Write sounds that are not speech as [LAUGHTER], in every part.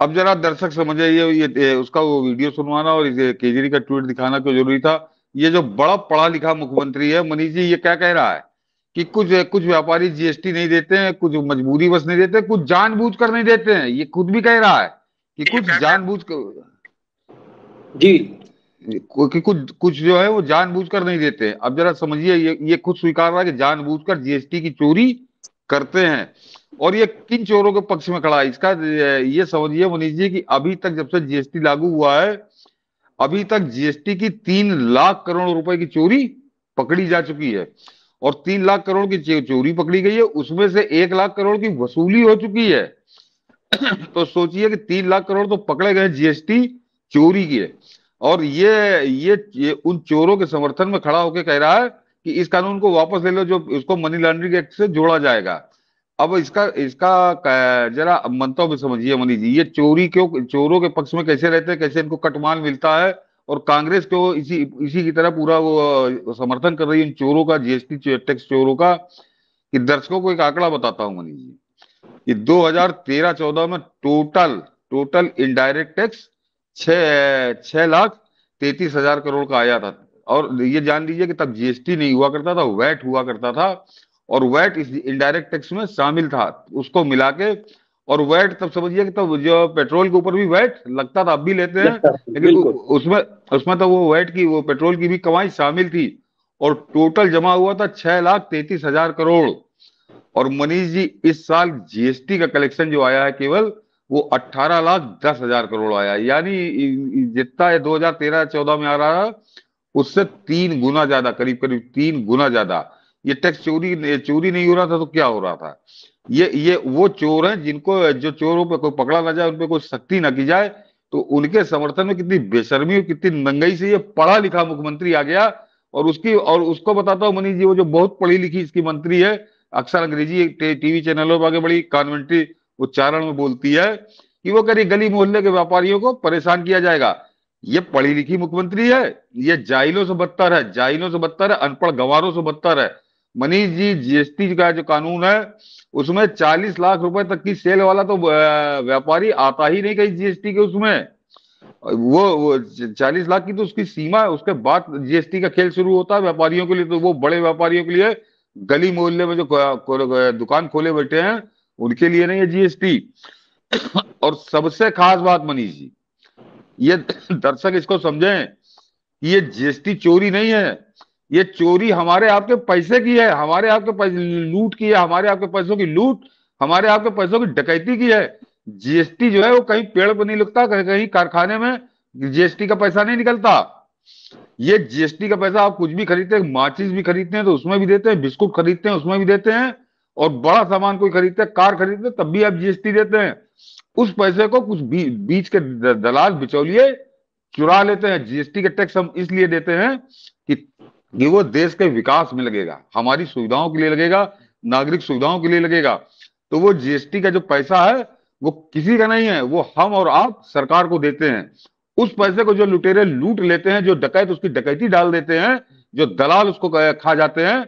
अब जरा दर्शक समझे ये, ये, ये उसका वो वीडियो सुनवाना और केजरी का ट्वीट दिखाना क्यों जरूरी था ये जो बड़ा पढ़ा लिखा मुख्यमंत्री है मनीष जी ये क्या कह रहा है कि कुछ कुछ व्यापारी जीएसटी नहीं देते हैं कुछ मजबूरी बस नहीं देते कुछ कर नहीं देते हैं ये खुद भी कह रहा है कि कुछ जानबूझ कर जी कि कुछ कुछ जो है वो जानबूझकर नहीं देते अब जरा समझिए ये ये खुद स्वीकार रहा है कि जानबूझकर जीएसटी की चोरी करते हैं और ये किन चोरों के पक्ष में खड़ा है इसका ये समझिए मुनीष जी कि अभी तक जब से जीएसटी लागू हुआ है अभी तक जीएसटी की तीन लाख करोड़ रुपए की चोरी पकड़ी जा चुकी है और तीन लाख करोड़ की चोरी पकड़ी गई है उसमें से एक लाख करोड़ की वसूली हो चुकी है तो सोचिए कि तीन लाख करोड़ तो पकड़े गए जीएसटी चोरी की है और ये, ये ये उन चोरों के समर्थन में खड़ा होकर कह रहा है कि इस कानून को वापस ले लो जो उसको मनी लॉन्ड्रिंग एक्ट से जोड़ा जाएगा अब इसका इसका जरा भी समझिए मनी जी ये चोरी क्यों चोरों के पक्ष में कैसे रहते हैं कैसे इनको कटमाल मिलता है और कांग्रेस क्यों इसी इसी की तरह पूरा वो समर्थन कर रही है इन चोरों का जीएसटी टैक्स चोरों का कि दर्शकों को एक आंकड़ा बताता हूं मनी जी कि 2013-14 में टोटल टोटल इनडायरेक्ट टैक्स छह लाख तैतीस हजार करोड़ का आया था और ये जान लीजिए कि तब जीएसटी नहीं हुआ करता था वैट हुआ करता था और वैट इस इनडायरेक्ट टैक्स में शामिल था उसको मिला के और वैट तब समझिए कि तब जो पेट्रोल के ऊपर भी वैट लगता था अब भी लेते हैं लेकिन उसमें उसमें तो वो वैट की वो पेट्रोल की भी कमाई शामिल थी और टोटल जमा हुआ था छह लाख तैतीस हजार करोड़ और मनीष जी इस साल जीएसटी का कलेक्शन जो आया है केवल वो अट्ठारह लाख दस हजार करोड़ आया है यानी जितना दो हजार तेरह चौदह में आ रहा उससे तीन गुना ज्यादा करीब करीब तीन गुना ज्यादा ये टैक्स चोरी चोरी नहीं हो रहा था तो क्या हो रहा था ये ये वो चोर हैं जिनको जो चोरों पे कोई पकड़ा ना जाए उन कोई सख्ती ना की जाए तो उनके समर्थन में कितनी बेशर्मी और कितनी नंगई से ये पढ़ा लिखा मुख्यमंत्री आ गया और उसकी और उसको बताता हूँ मनीष जी वो जो बहुत पढ़ी लिखी इसकी मंत्री है अक्सर अंग्रेजी टीवी चैनलों पर आगे बड़ी कॉन्वेंट्री उच्चारण में बोलती है कि वो करी गली मोहल्ले के व्यापारियों को परेशान किया जाएगा ये पढ़ी लिखी मुख्यमंत्री है ये जाइलों से बदतर है जाइलों से बदतर है अनपढ़ गवारों से बदतर है मनीष जी जीएसटी का जो कानून है उसमें चालीस लाख रुपए तक की सेल वाला तो व्यापारी आता ही नहीं कहीं जीएसटी के उसमें वो, वो चालीस लाख की तो उसकी सीमा है उसके बाद जीएसटी का खेल शुरू होता है व्यापारियों के लिए तो वो बड़े व्यापारियों के लिए गली मोहल्ले में जो दुकान खोले बैठे हैं उनके लिए नहीं है जीएसटी और सबसे खास बात मनीष जी ये [LAUGHS] दर्शक इसको समझें ये जीएसटी चोरी नहीं है ये चोरी हमारे आपके पैसे की है हमारे आपके पैसे लूट की है हमारे आपके पैसों की लूट हमारे आपके पैसों की डकैती की है जीएसटी जो है वो कहीं पेड़ पर नहीं लगता कहीं कारखाने में जीएसटी का पैसा नहीं निकलता ये जीएसटी का पैसा आप कुछ भी खरीदते हैं माचिस भी खरीदते हैं तो उसमें भी देते हैं बिस्कुट खरीदते हैं उसमें भी देते हैं और बड़ा सामान कोई खरीदते हैं कार खरीदते तब भी आप जीएसटी देते हैं उस पैसे को कुछ बी, बीच के दलाल बिचौलिए चुरा लेते हैं जीएसटी के टैक्स हम इसलिए देते हैं कि कि वो देश के विकास में लगेगा हमारी सुविधाओं के लिए लगेगा नागरिक सुविधाओं के लिए लगेगा तो वो जीएसटी का जो पैसा है वो किसी का नहीं है वो हम और आप सरकार को देते हैं उस पैसे को जो लुटेरे लूट लेते हैं जो डकैत उसकी डकैती डाल देते हैं जो दलाल उसको खा जाते हैं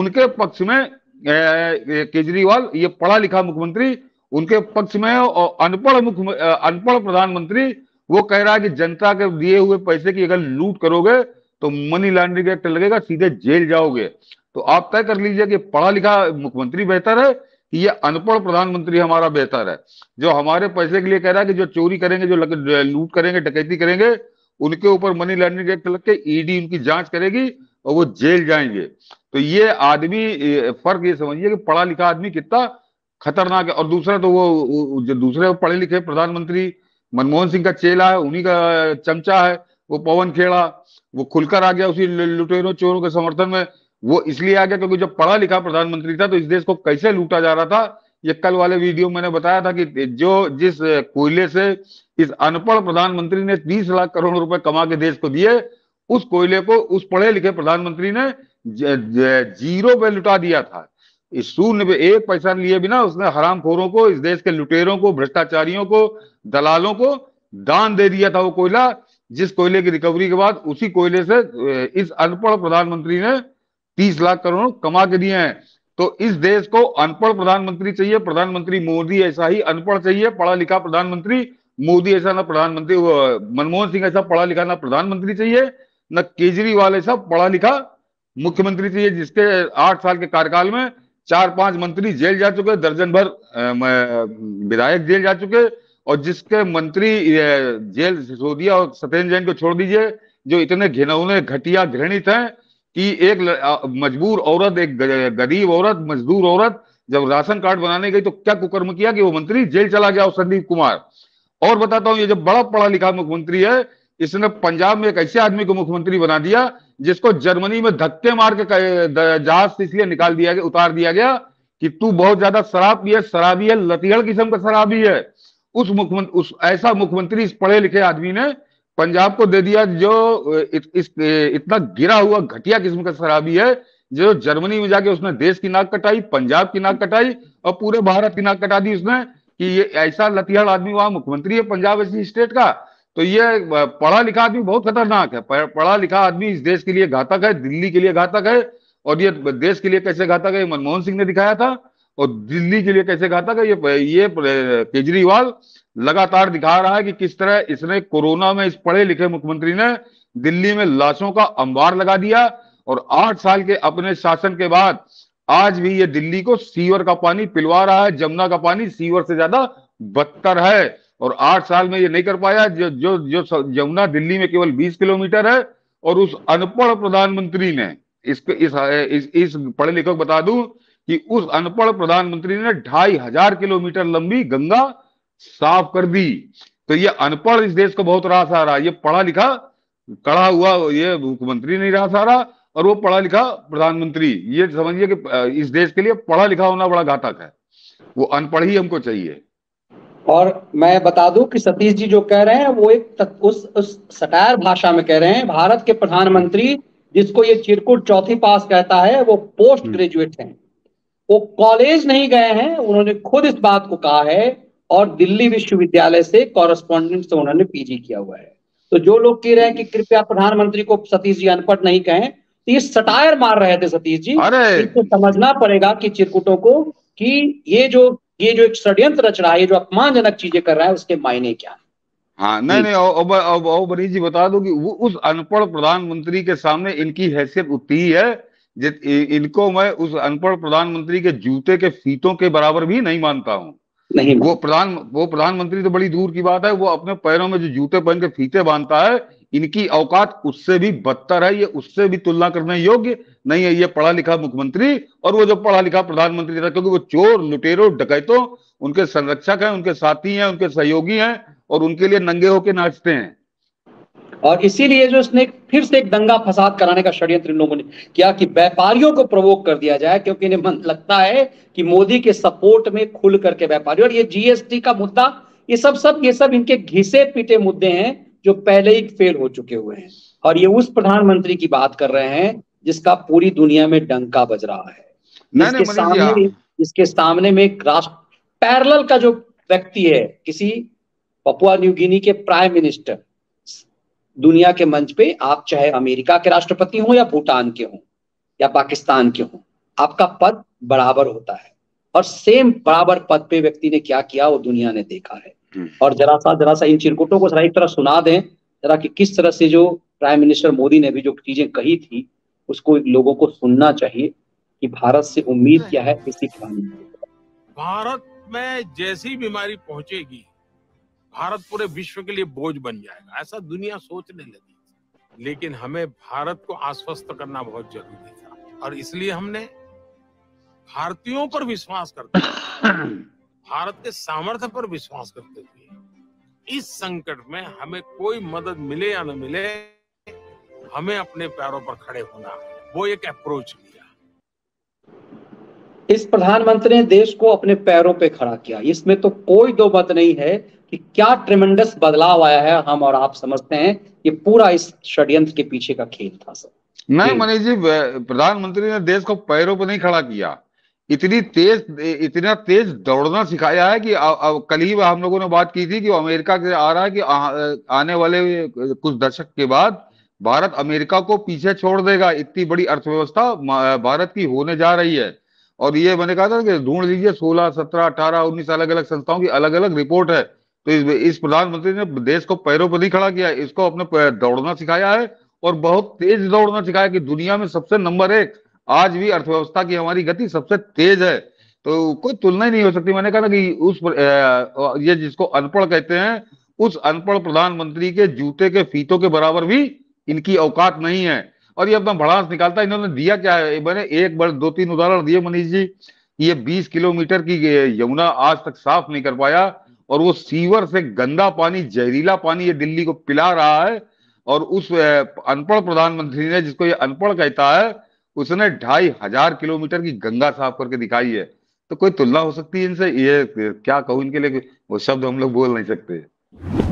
उनके पक्ष में केजरीवाल ये पढ़ा लिखा मुख्यमंत्री उनके पक्ष में अनपढ़ मुख्य अनपढ़ प्रधानमंत्री वो कह रहा है कि जनता के दिए हुए पैसे की अगर लूट करोगे तो मनी लॉन्ड्रिंग एक्ट लगेगा सीधे जेल जाओगे तो आप तय कर लीजिए कि पढ़ा लिखा मुख्यमंत्री बेहतर है कि ये अनपढ़ प्रधानमंत्री हमारा बेहतर है जो हमारे पैसे के लिए कह रहा है कि जो चोरी करेंगे जो लूट करेंगे डकैती करेंगे उनके ऊपर मनी लॉन्ड्रिंग एक्ट लग के ईडी e उनकी जांच करेगी और वो जेल जाएंगे तो ये आदमी फर्क ये समझिए कि पढ़ा लिखा आदमी कितना खतरनाक है और दूसरा तो वो जो दूसरे पढ़े लिखे प्रधानमंत्री मनमोहन सिंह का चेला है उन्हीं का चमचा है वो पवन खेड़ा वो खुलकर आ गया उसी लुटेरों चोरों के समर्थन में वो इसलिए आ गया क्योंकि जब पढ़ा लिखा प्रधानमंत्री था तो इस देश को कैसे लूटा जा रहा था ये कल वाले वीडियो मैंने बताया था कि जो जिस कोयले से इस अनपढ़ प्रधानमंत्री ने तीस लाख करोड़ रुपए कमा के देश को दिए उस कोयले को उस पढ़े लिखे प्रधानमंत्री ने जीरो पे लुटा दिया था इस शून्य पे एक पैसा लिए बिना उसने हराम खोरों को इस देश के लुटेरों को भ्रष्टाचारियों को दलालों को दान दे दिया था वो कोयला जिस कोयले की रिकवरी के बाद उसी कोयले से इस अनपढ़ प्रधानमंत्री ने तीस लाख करोड़ कमा के दिए हैं तो इस देश को अनपढ़ प्रधानमंत्री चाहिए प्रधानमंत्री मोदी ऐसा ही अनपढ़ चाहिए पढ़ा लिखा प्रधानमंत्री मोदी ऐसा ना प्रधानमंत्री मनमोहन सिंह ऐसा पढ़ा लिखा ना प्रधानमंत्री चाहिए न केजरीवाल ऐसा पढ़ा लिखा मुख्यमंत्री चाहिए जिसके आठ साल के कार्यकाल में चार पांच मंत्री जेल जा चुके दर्जन भर विधायक जेल जा चुके और जिसके मंत्री जेल सिसोदिया और सत्येंद्र जैन को छोड़ दीजिए जो इतने घिनौने घटिया घृणित हैं कि एक मजबूर औरत एक गरीब औरत मजदूर औरत जब राशन कार्ड बनाने गई तो क्या कुकर्म किया कि वो मंत्री जेल चला गया और संदीप कुमार और बताता हूँ ये जो बड़ा पढ़ा लिखा मुख्यमंत्री है इसने पंजाब में एक ऐसे आदमी को मुख्यमंत्री बना दिया जिसको जर्मनी में धक्के मार के जहाज से इसलिए निकाल दिया गया उतार दिया गया कि तू बहुत ज्यादा शराब है शराबी है लतीहड़ किस्म का शराबी है उस मुख्यमंत्री उस ऐसा मुख्यमंत्री इस पढ़े लिखे आदमी ने पंजाब को दे दिया जो इत, इस, इतना गिरा हुआ घटिया किस्म का शराबी है जो जर्मनी में जाके उसने देश की नाक कटाई पंजाब की नाक कटाई और पूरे भारत की नाक कटा दी उसने कि ये ऐसा लतिहड़ आदमी वहां मुख्यमंत्री है पंजाब ऐसी स्टेट का तो ये पढ़ा लिखा आदमी बहुत खतरनाक है पढ़ा लिखा आदमी इस देश के लिए घातक है दिल्ली के लिए घातक है और ये देश के लिए कैसे घातक है मनमोहन सिंह ने दिखाया था और दिल्ली के लिए कैसे घातक है ये ये केजरीवाल लगातार दिखा रहा है कि किस तरह इसने कोरोना में इस पढ़े लिखे मुख्यमंत्री ने दिल्ली में लाशों का अंबार लगा दिया और आठ साल के अपने शासन के बाद आज भी ये दिल्ली को सीवर का पानी पिलवा रहा है जमुना का पानी सीवर से ज्यादा बदतर है और आठ साल में ये नहीं कर पाया जो जो जो यमुना दिल्ली में केवल बीस किलोमीटर है और उस अनपढ़ प्रधानमंत्री ने इसके इस इस, इस पढ़े लिखे को बता दूं कि उस अनपढ़ प्रधानमंत्री ने ढाई हजार किलोमीटर लंबी गंगा साफ कर दी तो ये अनपढ़ इस देश को बहुत रास आ रहा ये पढ़ा लिखा कड़ा हुआ ये मुख्यमंत्री नहीं रहा और वो पढ़ा लिखा प्रधानमंत्री ये समझिए कि इस देश के लिए पढ़ा लिखा होना बड़ा घातक है वो अनपढ़ ही हमको चाहिए और मैं बता दूं कि सतीश जी जो कह रहे हैं वो एक तक, उस उस सटायर भाषा में कह रहे हैं भारत के प्रधानमंत्री जिसको ये चिरकुट चौथी पास कहता है वो पोस्ट हम्म। ग्रेजुएट हैं वो कॉलेज नहीं गए हैं उन्होंने खुद इस बात को कहा है और दिल्ली विश्वविद्यालय से कॉरेस्पॉन्डेंट से तो उन्होंने पीजी किया हुआ है तो जो लोग कह रहे हैं कि कृपया प्रधानमंत्री को सतीश जी अनपढ़ नहीं कहें तो ये सटायर मार रहे थे सतीश जी इसको समझना पड़ेगा कि चिरकुटों को कि ये जो ये जो एक षड्यंत्र रच रहा है ये जो अपमानजनक चीजें कर रहा है उसके मायने क्या है हाँ नहीं नहीं अब अब अब जी बता दो कि वो उस अनपढ़ प्रधानमंत्री के सामने इनकी हैसियत उतनी है जित इनको मैं उस अनपढ़ प्रधानमंत्री के जूते के फीतों के बराबर भी नहीं मानता हूँ नहीं वो प्रधान वो प्रधानमंत्री तो बड़ी दूर की बात है वो अपने पैरों में जो जूते पहन के फीते बांधता है इनकी औकात उससे भी बदतर है ये उससे भी तुलना करने योग्य नहीं है ये पढ़ा लिखा मुख्यमंत्री और वो जो पढ़ा लिखा प्रधानमंत्री था क्योंकि वो चोर लुटेरों डकैतों उनके संरक्षक हैं उनके साथी हैं उनके सहयोगी हैं और उनके लिए नंगे होके नाचते हैं और इसीलिए जो इसने फिर से एक दंगा फसाद कराने का षड्यंत्र इन लोगों ने किया कि व्यापारियों को प्रवोक कर दिया जाए क्योंकि इन्हें मन लगता है कि मोदी के सपोर्ट में खुल करके व्यापारी और ये जीएसटी का मुद्दा ये सब सब ये सब इनके घिसे पीटे मुद्दे हैं जो पहले ही फेल हो चुके हुए हैं और ये उस प्रधानमंत्री की बात कर रहे हैं जिसका पूरी दुनिया में डंका बज रहा है इसके, सामने, इसके सामने में एक राष्ट्र पैरल का जो व्यक्ति है किसी पपुआ न्यू गिनी के प्राइम मिनिस्टर दुनिया के मंच पे आप चाहे अमेरिका के राष्ट्रपति हो या भूटान के हो या पाकिस्तान के हो आपका पद बराबर होता है और सेम बराबर पद पे व्यक्ति ने क्या किया वो दुनिया ने देखा है और हम्म। जरा सा जरा सा इन चिरकुटों को जरा एक तरह सुना दें जरा कि किस तरह से जो प्राइम मिनिस्टर मोदी ने भी जो चीजें कही थी उसको लोगों को सुनना चाहिए कि भारत से उम्मीद क्या है इसी कहानी भारत में जैसी बीमारी पहुंचेगी भारत पूरे विश्व के लिए बोझ बन जाएगा ऐसा दुनिया सोचने लगी लेकिन हमें भारत को आश्वस्त करना बहुत जरूरी था और इसलिए हमने भारतीयों पर विश्वास करते [CLEARS THROAT] भारत के सामर्थ्य पर विश्वास करते हुए इस संकट में हमें कोई मदद मिले या न मिले हमें अपने पैरों पर खड़े होना वो एक अप्रोच लिया इस प्रधानमंत्री ने देश को अपने पैरों पर पे खड़ा किया इसमें तो कोई दो मत नहीं है कि क्या ट्रिमेंडस बदलाव आया है हम और आप समझते हैं ये पूरा इस षड्यंत्र के पीछे का खेल था सर नहीं मनीष जी प्रधानमंत्री ने देश को पैरों पर नहीं खड़ा किया इतनी तेज इतना तेज दौड़ना सिखाया है कि आ, आ, कल ही हम लोगों ने बात की थी कि अमेरिका से आ रहा है कि आ, आने वाले कुछ दशक के बाद भारत अमेरिका को पीछे छोड़ देगा इतनी बड़ी अर्थव्यवस्था भारत की होने जा रही है और ये मैंने कहा था कि ढूंढ लीजिए 16, 17, 18, 19 अलग अलग संस्थाओं की अलग अलग रिपोर्ट है तो इस, इस प्रधानमंत्री ने देश को पैरों पर ही खड़ा किया इसको अपने दौड़ना सिखाया है और बहुत तेज दौड़ना सिखाया कि दुनिया में सबसे नंबर एक आज भी अर्थव्यवस्था की हमारी गति सबसे तेज है तो कोई तुलना ही नहीं हो सकती मैंने कहा ना कि उस ये जिसको अनपढ़ कहते हैं उस अनपढ़ प्रधानमंत्री के जूते के फीतों के बराबर भी इनकी औकात नहीं है और ये अपना भड़ास निकालता इन्होंने दिया क्या है मैंने एक बार दो तीन उदाहरण दिए मनीष जी ये बीस किलोमीटर की यमुना आज तक साफ नहीं कर पाया और वो सीवर से गंदा पानी जहरीला पानी ये दिल्ली को पिला रहा है और उस अनपढ़ प्रधानमंत्री ने जिसको ये अनपढ़ कहता है उसने ढाई हजार किलोमीटर की गंगा साफ करके दिखाई है तो कोई तुलना हो सकती है इनसे ये क्या कहूँ इनके लिए वो शब्द हम लोग बोल नहीं सकते